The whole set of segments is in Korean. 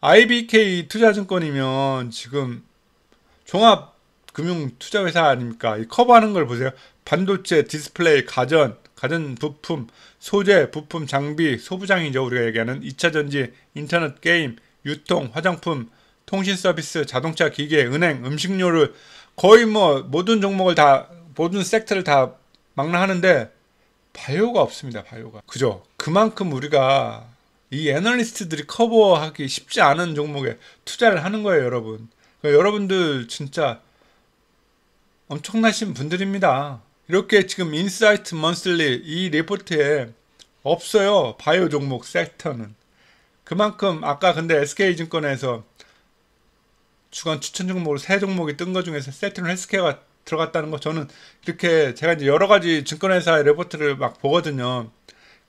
IBK 투자증권이면 지금 종합금융투자회사 아닙니까? 이 커버하는 걸 보세요. 반도체, 디스플레이, 가전, 가전 부품, 소재, 부품, 장비, 소부장이죠. 우리가 얘기하는 2차전지, 인터넷 게임, 유통, 화장품, 통신 서비스, 자동차 기계, 은행, 음식료를 거의 뭐 모든 종목을 다 모든 섹터를 다 망라하는데 바이오가 없습니다. 바이오가. 그죠? 그만큼 우리가 이 애널리스트들이 커버하기 쉽지 않은 종목에 투자를 하는 거예요, 여러분. 그러니까 여러분들 진짜 엄청나신 분들입니다. 이렇게 지금 인사이트 먼슬리 이 리포트에 없어요. 바이오 종목 섹터는. 그만큼 아까 근데 SK증권에서 주간 추천 종목으로 세 종목이 뜬 것 중에서 세트는 헬스케어가 들어갔다는 거 저는 이렇게 제가 이제 여러 가지 증권회사의 레포트를 막 보거든요.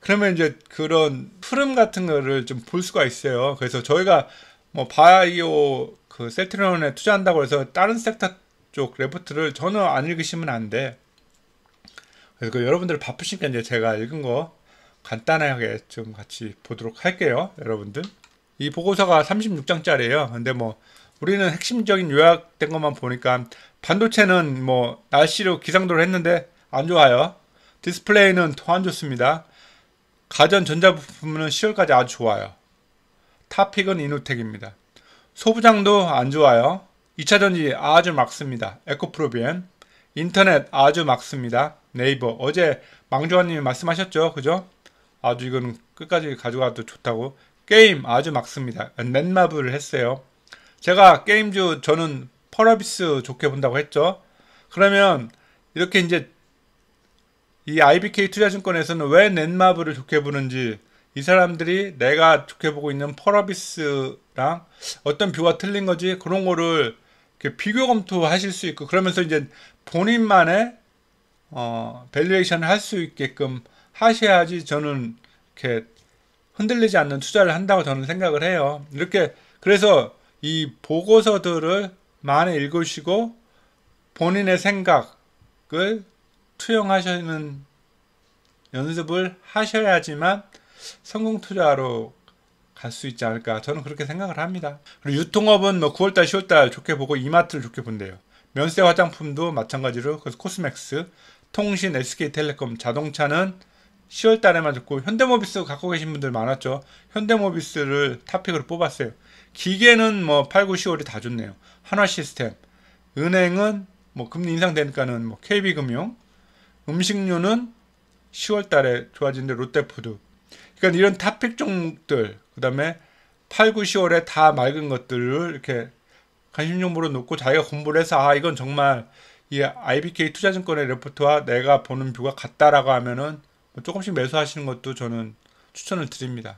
그러면 이제 그런 흐름 같은 거를 좀 볼 수가 있어요. 그래서 저희가 뭐 바이오 그 셀트리온에 투자한다고 해서 다른 섹터 쪽 레포트를 전혀 안 읽으시면 안 돼. 그래서 그 여러분들 바쁘시니까 이제 제가 읽은 거 간단하게 좀 같이 보도록 할게요. 여러분들. 이 보고서가 36장짜리예요. 근데 뭐 우리는 핵심적인 요약된 것만 보니까 반도체는 뭐 날씨로 기상도를 했는데 안 좋아요. 디스플레이는 더 안 좋습니다. 가전 전자부품은 10월까지 아주 좋아요. 탑픽은 이노텍입니다. 소부장도 안 좋아요. 2차전지 아주 막습니다. 에코프로비엠. 인터넷 아주 막습니다. 네이버. 어제 망조아님이 말씀하셨죠? 그죠? 아주 이건 끝까지 가져가도 좋다고. 게임 아주 막습니다. 넷마블을 했어요. 제가 게임주 저는 펄어비스 좋게 본다고 했죠. 그러면 이렇게 이제 이 IBK 투자증권에서는 왜 넷마블을 좋게 보는지 이 사람들이 내가 좋게 보고 있는 펄어비스랑 어떤 뷰가 틀린 거지 그런 거를 비교 검토하실 수 있고 그러면서 이제 본인만의 어, 밸류에이션을 할 수 있게끔 하셔야지 저는 이렇게 흔들리지 않는 투자를 한다고 저는 생각을 해요. 이렇게 그래서 이 보고서들을 많이 읽으시고 본인의 생각을 투영하시는 연습을 하셔야지만 성공 투자로 갈 수 있지 않을까 저는 그렇게 생각을 합니다. 그리고 유통업은 뭐 9월달 10월달 좋게 보고 이마트를 좋게 본대요. 면세 화장품도 마찬가지로 그래서 코스맥스, 통신, SK텔레콤, 자동차는 10월 달에만 좋고 현대모비스 갖고 계신 분들 많았죠. 현대모비스를 탑픽으로 뽑았어요. 기계는 뭐 8, 9, 10월이 다 좋네요. 한화 시스템, 은행은 뭐 금리 인상되니까는 뭐 KB금융, 음식류는 10월 달에 좋아지는데 롯데푸드. 그러니까 이런 탑픽 종목들, 그 다음에 8, 9, 10월에 다 맑은 것들을 이렇게 관심 정보로 놓고 자기가 공부를 해서 아, 이건 정말 이 IBK 투자증권의 레포트와 내가 보는 뷰가 같다라고 하면은 조금씩 매수하시는 것도 저는 추천을 드립니다.